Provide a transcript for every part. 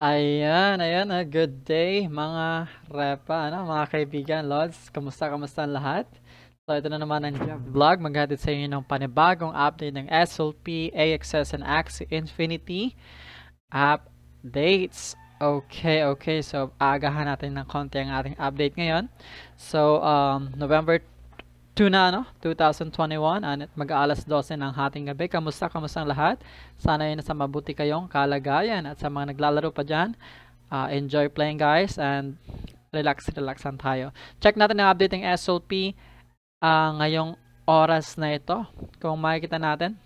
Ayan, ayan, a ah, good day mga repa, ano, mga kaibigan, lods. Kamusta, kamusta ang lahat? So ito na naman ang Jeff Vlog, maghatid sa inyo ng panibagong update ng SLP, AXS, and Axie Infinity updates. Okay, okay, so agahan natin ng konti ang ating update ngayon. So, um, November 2 na, no? 2021, at mag-aalas 12 ng hating gabi. Kamusta, kamusta ang lahat? Sana ay nasa mabuti kayong kalagayan. At sa mga naglalaro pa dyan, uh, enjoy playing guys and relax, relax relaxan tayo. Check natin ang update ng SLP uh, ah, ngayong oras na ito. Kung makikita natin,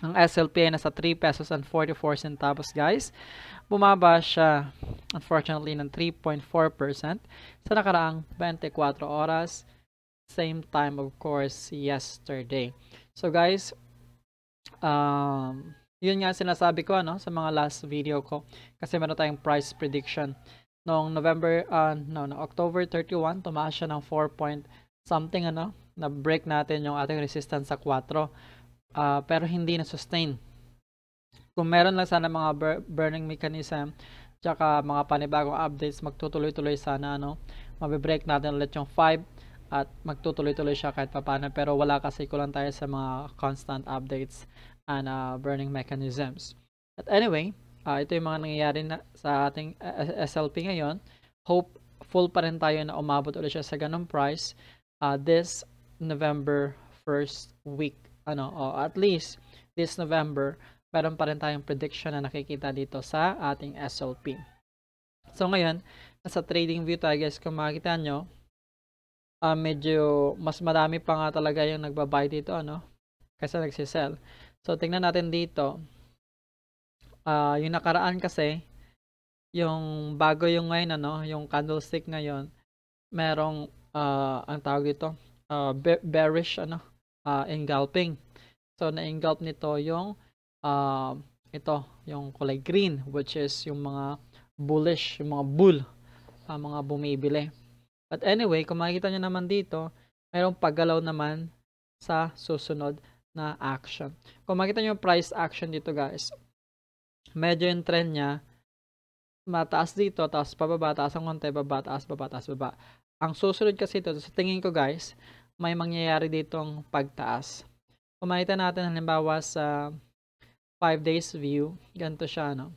ang SLP ay nasa 3 pesos and 44 centavos guys. Bumaba siya, unfortunately, ng 3.4% sa nakaraang 24 oras same time of course yesterday so guys um yun nga sinasabi ko ano sa mga last video ko kasi meron tayong price prediction noong November uh, no no October 31 tumaas siya ng 4 point something ano na break natin yung ating resistance sa 4 uh, ah, pero hindi na sustain kung meron lang sana mga burning mechanism tsaka mga panibagong updates magtutuloy-tuloy sana ano mabe-break natin ulit yung 5 at magtutuloy-tuloy siya kahit papano pero wala kasi kulang tayo sa mga constant updates and uh, burning mechanisms. At anyway, uh, ito yung mga nangyayari na sa ating uh, SLP ngayon. Hopeful pa rin tayo na umabot ulit siya sa ganong price uh, this November first week. Ano, o at least this November, meron pa rin tayong prediction na nakikita dito sa ating SLP. So ngayon, sa trading view tayo guys, kung makikita nyo, uh, medyo mas marami pa nga talaga yung nagbabuy dito ano kaysa nagsisell. So tingnan natin dito. Uh, yung nakaraan kasi yung bago yung ngayon ano, yung candlestick ngayon merong uh, ah, ang tawag dito uh, bearish ano uh, engulfing. So na-engulf nito yung uh, ito yung kulay green which is yung mga bullish, yung mga bull, uh, mga bumibili. But anyway, kung makikita nyo naman dito, mayroong paggalaw naman sa susunod na action. Kung makita nyo yung price action dito guys, medyo yung trend niya, mataas dito, tapos pababa, taas ang konti, baba, taas, baba, taas, baba. Ang susunod kasi ito, sa tingin ko guys, may mangyayari ditong pagtaas. Kung makita natin halimbawa sa 5 days view, ganito siya, no?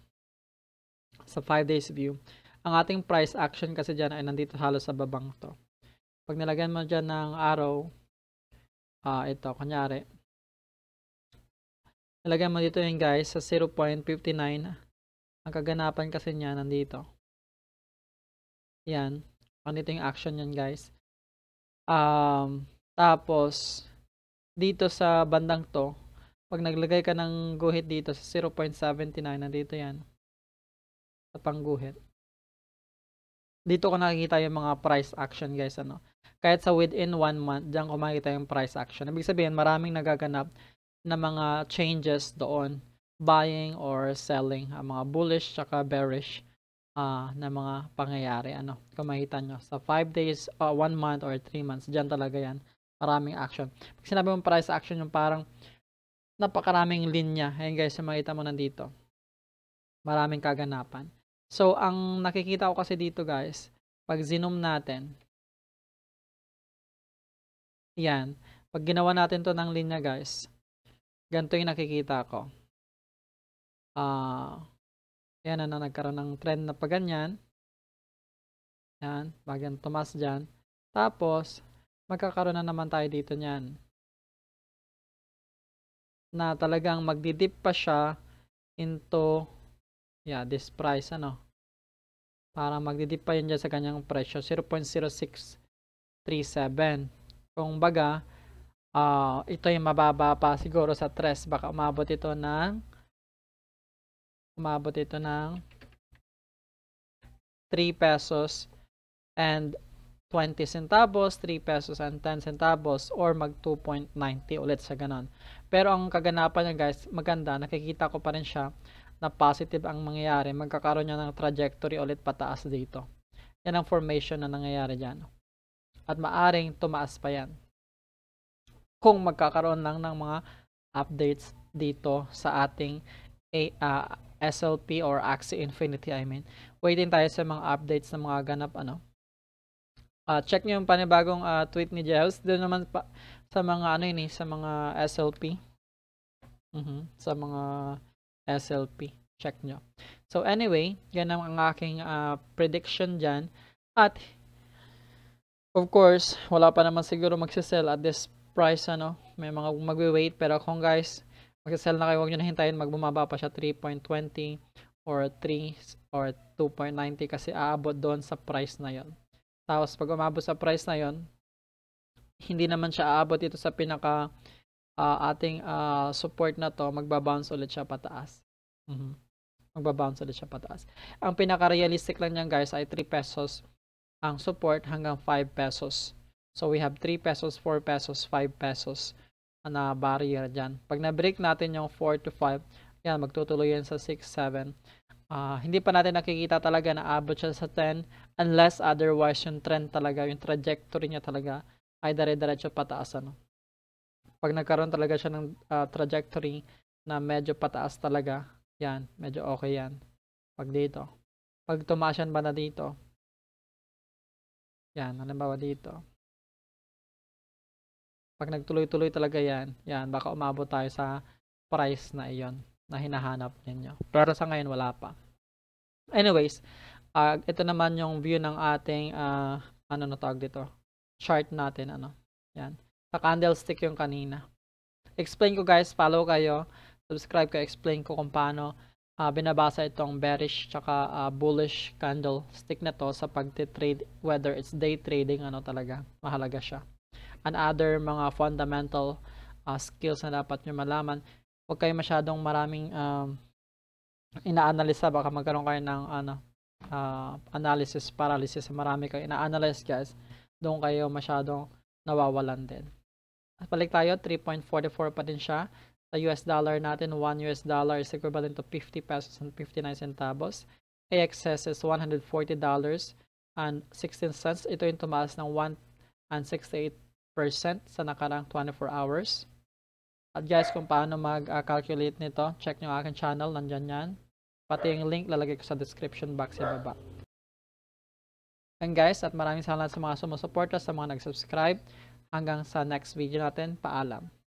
Sa 5 days view ang ating price action kasi dyan ay nandito halos sa babang to. Pag nilagyan mo dyan ng arrow, uh, ah, ito, kunyari, nilagyan mo dito yun guys sa 0.59. Ang kaganapan kasi niya nandito. Yan. Nandito yung action yan guys. Um, tapos, dito sa bandang to, pag naglagay ka ng guhit dito sa 0.79, nandito yan. Sa pangguhit dito ko nakikita yung mga price action guys ano kahit sa within one month diyan ko makikita yung price action ibig sabihin maraming nagaganap na mga changes doon buying or selling ang mga bullish tsaka bearish uh, na mga pangyayari ano kung makita nyo sa 5 days uh, ah, 1 month or 3 months diyan talaga yan maraming action pag sinabi mong price action yung parang napakaraming linya ayan guys yung makita mo nandito maraming kaganapan So, ang nakikita ko kasi dito guys, pag zinom natin, yan, pag ginawa natin to ng linya guys, ganito yung nakikita ko. Uh, yan na ano, nagkaroon ng trend na pa ganyan. Yan, bagyan tumas dyan. Tapos, magkakaroon na naman tayo dito nyan. Na talagang magdidip pa siya into yeah, this price ano Parang magdidip pa yun dyan sa kanyang presyo. 0.0637. Kung baga, uh, ito yung mababa pa siguro sa 3. Baka umabot ito ng umabot ito ng 3 pesos and 20 centavos, 3 pesos and 10 centavos, or mag 2.90 ulit sa ganon. Pero ang kaganapan niya guys, maganda, nakikita ko pa rin siya na positive ang mangyayari, magkakaroon niya ng trajectory ulit pataas dito. Yan ang formation na nangyayari dyan. At maaring tumaas pa yan. Kung magkakaroon lang ng mga updates dito sa ating uh, ah, SLP or Axie Infinity, I mean. Waiting tayo sa mga updates ng mga ganap, ano. Uh, check niyo yung panibagong uh, tweet ni Jels. Doon naman pa, sa mga ano yun eh, sa mga SLP. Mm -hmm. Sa mga SLP. Check nyo. So anyway, yan ang aking uh, prediction dyan. At of course, wala pa naman siguro magsisell at this price. ano May mga magwi wait Pero kung guys, magsisell na kayo, huwag nyo na hintayin. Magbumaba pa siya 3.20 or 3 or 2.90 kasi aabot doon sa price na yon. Tapos pag umabot sa price na yon, hindi naman siya aabot dito sa pinaka uh, ating uh, support na to, magbabounce ulit siya pataas. Mm-hmm. Magbabounce ulit siya pataas. Ang pinaka-realistic lang niyan guys ay 3 pesos ang support hanggang 5 pesos. So we have 3 pesos, 4 pesos, 5 pesos na barrier diyan. Pag na-break natin yung 4 to 5, yan, magtutuloy yan sa 6, 7. Uh, hindi pa natin nakikita talaga na abot siya sa 10 unless otherwise yung trend talaga, yung trajectory niya talaga ay dire-diretso pataas. Ano? pag nagkaroon talaga siya ng uh, trajectory na medyo pataas talaga, yan, medyo okay yan. Pag dito. Pag tumaas tumasyan ba na dito, yan, halimbawa dito. Pag nagtuloy-tuloy talaga yan, yan, baka umabot tayo sa price na iyon na hinahanap ninyo. Pero sa ngayon, wala pa. Anyways, uh, ito naman yung view ng ating, uh, ano na tawag dito, chart natin, ano, yan. Sa candlestick yung kanina. Explain ko guys, follow kayo. Subscribe kayo, explain ko kung paano uh, binabasa itong bearish tsaka uh, bullish candlestick na to sa pagte-trade whether it's day trading ano talaga mahalaga siya and other mga fundamental uh, skills na dapat nyo malaman huwag kayo masyadong maraming um, analyze baka magkaroon kayo ng ano uh, analysis paralysis marami kayo ina-analyze guys doon kayo masyadong nawawalan din Balik tayo, 3.44 pa din siya. Sa US dollar natin, 1 US dollar is equivalent to 50 pesos and 59 centavos. AXS is $140 and 16 cents. Ito yung tumaas ng 1.68% sa nakarang 24 hours. At guys, kung paano mag-calculate nito, check nyo aking channel, nandyan yan. Pati yung link lalagay ko sa description box sa baba. And guys, at maraming salamat sa mga sumusuporta, sa mga nag-subscribe. Hanggang sa next video natin, paalam.